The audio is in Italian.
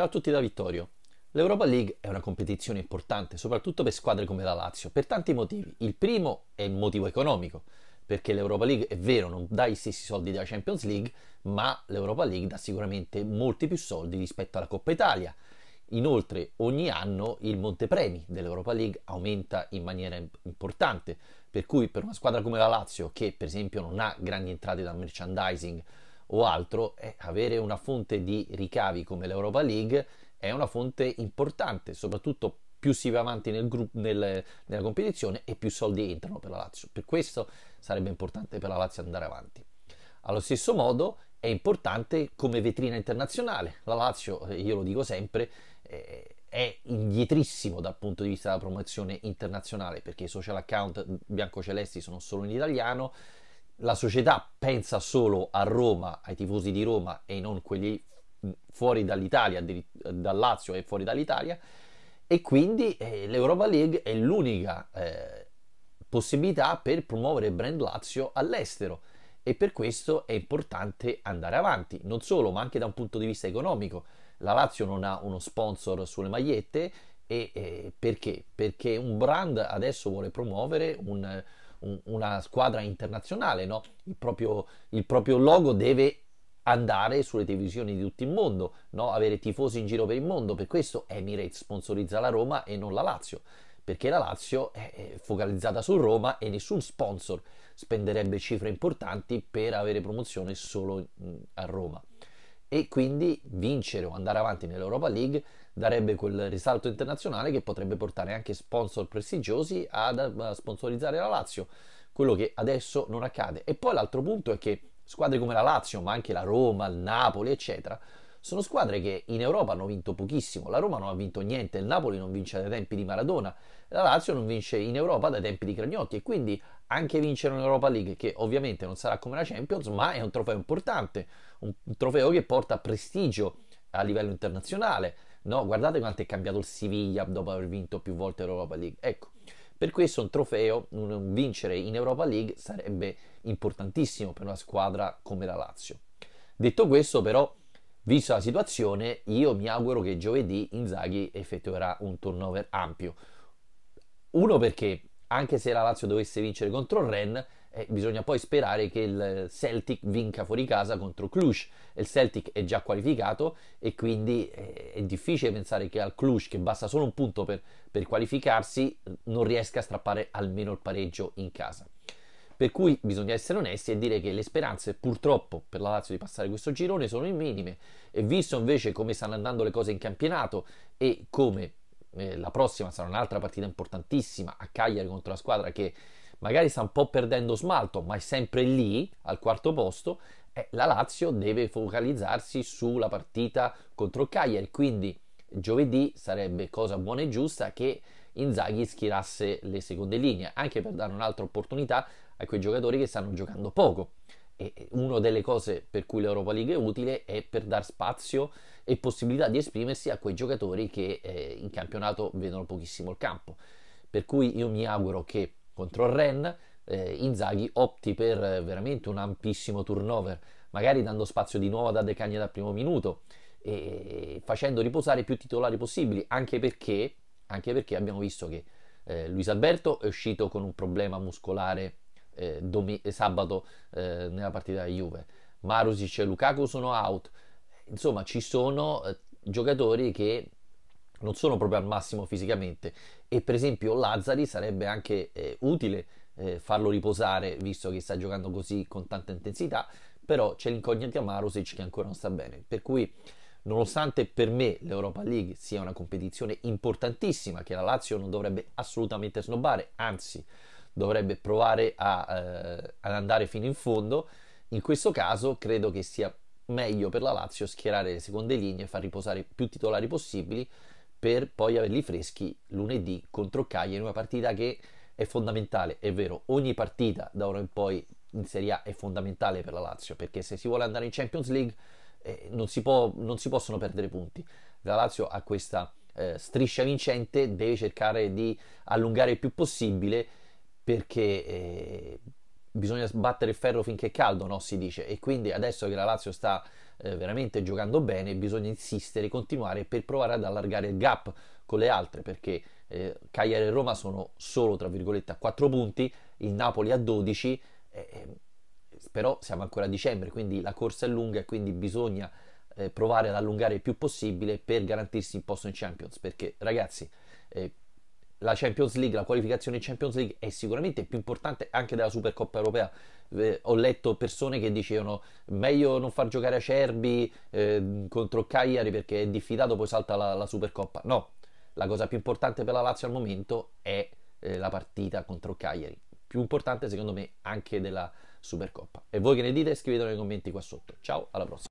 Ciao a tutti da Vittorio. L'Europa League è una competizione importante, soprattutto per squadre come la Lazio, per tanti motivi. Il primo è il motivo economico, perché l'Europa League è vero, non dà gli stessi soldi della Champions League, ma l'Europa League dà sicuramente molti più soldi rispetto alla Coppa Italia. Inoltre, ogni anno il montepremi dell'Europa League aumenta in maniera importante, per cui per una squadra come la Lazio, che per esempio non ha grandi entrate dal merchandising, o altro, eh, avere una fonte di ricavi come l'Europa League è una fonte importante, soprattutto più si va avanti nel gruppo, nel, nella competizione e più soldi entrano per la Lazio. Per questo sarebbe importante per la Lazio andare avanti. Allo stesso modo è importante come vetrina internazionale. La Lazio, eh, io lo dico sempre, eh, è indietrissimo dal punto di vista della promozione internazionale perché i social account biancocelesti sono solo in italiano la società pensa solo a Roma, ai tifosi di Roma e non quelli fuori dall'Italia, dal Lazio e fuori dall'Italia, e quindi eh, l'Europa League è l'unica eh, possibilità per promuovere il brand Lazio all'estero e per questo è importante andare avanti, non solo ma anche da un punto di vista economico. La Lazio non ha uno sponsor sulle magliette e eh, perché? Perché un brand adesso vuole promuovere un un, una squadra internazionale, no? il, proprio, il proprio logo deve andare sulle televisioni di tutto il mondo, no? avere tifosi in giro per il mondo, per questo Emirates sponsorizza la Roma e non la Lazio, perché la Lazio è focalizzata su Roma e nessun sponsor spenderebbe cifre importanti per avere promozione solo mm, a Roma. E quindi vincere o andare avanti nell'Europa League darebbe quel risalto internazionale che potrebbe portare anche sponsor prestigiosi a eh, sponsorizzare la Lazio, quello che adesso non accade. E poi l'altro punto è che squadre come la Lazio, ma anche la Roma, il Napoli, eccetera, sono squadre che in Europa hanno vinto pochissimo. La Roma non ha vinto niente, il Napoli non vince dai tempi di Maradona, la Lazio non vince in Europa dai tempi di Cragnotti e quindi anche vincere un'Europa League che ovviamente non sarà come la Champions, ma è un trofeo importante, un trofeo che porta prestigio a livello internazionale. No? Guardate quanto è cambiato il Siviglia dopo aver vinto più volte l'Europa League. Ecco, per questo un trofeo, un vincere in Europa League sarebbe importantissimo per una squadra come la Lazio. Detto questo, però, vista la situazione, io mi auguro che giovedì Inzaghi effettuerà un turnover ampio. Uno perché anche se la Lazio dovesse vincere contro il Rennes, e eh, bisogna poi sperare che il Celtic vinca fuori casa contro Cluj. Il Celtic è già qualificato e quindi eh, è difficile pensare che al Cluj, che basta solo un punto per, per qualificarsi, non riesca a strappare almeno il pareggio in casa. Per cui bisogna essere onesti e dire che le speranze purtroppo per la Lazio di passare questo girone sono in minime e visto invece come stanno andando le cose in campionato e come eh, la prossima sarà un'altra partita importantissima a Cagliari contro la squadra che magari sta un po' perdendo smalto, ma è sempre lì al quarto posto, eh, la Lazio deve focalizzarsi sulla partita contro Cagliari, quindi giovedì sarebbe cosa buona e giusta che Inzaghi schierasse le seconde linee, anche per dare un'altra opportunità a quei giocatori che stanno giocando poco. E una delle cose per cui l'Europa League è utile è per dar spazio e possibilità di esprimersi a quei giocatori che eh, in campionato vedono pochissimo il campo. Per cui io mi auguro che contro Ren, eh, Inzaghi opti per eh, veramente un ampissimo turnover, magari dando spazio di nuovo da De Cagna dal primo minuto e facendo riposare più titolari possibili, anche perché, anche perché abbiamo visto che eh, Luis Alberto è uscito con un problema muscolare eh, dom- eh, sabato eh, nella partita di Juve, Marusic e Lukaku sono out, insomma ci sono eh, giocatori che non sono proprio al massimo fisicamente e per esempio Lazzari sarebbe anche eh, utile eh, farlo riposare visto che sta giocando così con tanta intensità però c'è l'incognita Marusic che ancora non sta bene per cui nonostante per me l'Europa League sia una competizione importantissima che la Lazio non dovrebbe assolutamente snobbare anzi dovrebbe provare a, eh, ad andare fino in fondo in questo caso credo che sia meglio per la Lazio schierare le seconde linee e far riposare più titolari possibili per poi averli freschi lunedì contro Cagliari in una partita che è fondamentale, è vero, ogni partita da ora in poi in Serie A è fondamentale per la Lazio, perché se si vuole andare in Champions League eh, non, si può, non, si possono perdere punti. La Lazio ha questa eh, striscia vincente, deve cercare di allungare il più possibile perché... Eh, bisogna sbattere il ferro finché è caldo, no? Si dice. E quindi adesso che la Lazio sta eh, veramente giocando bene, bisogna insistere, continuare per provare ad allargare il gap con le altre, perché eh, Cagliari e Roma sono solo, tra virgolette, a 4 punti, il Napoli a 12, eh, eh, però siamo ancora a dicembre, quindi la corsa è lunga e quindi bisogna eh, provare ad allungare il più possibile per garantirsi il posto in Champions, perché ragazzi, eh, la Champions League, la qualificazione in Champions League è sicuramente più importante anche della Supercoppa europea. Eh, ho letto persone che dicevano meglio non far giocare Acerbi eh, contro Cagliari perché è diffidato, poi salta la, la, Supercoppa. No, la cosa più importante per la Lazio al momento è eh, la partita contro Cagliari. Più importante secondo me anche della Supercoppa. E voi che ne dite? Scrivetelo nei commenti qua sotto. Ciao, alla prossima.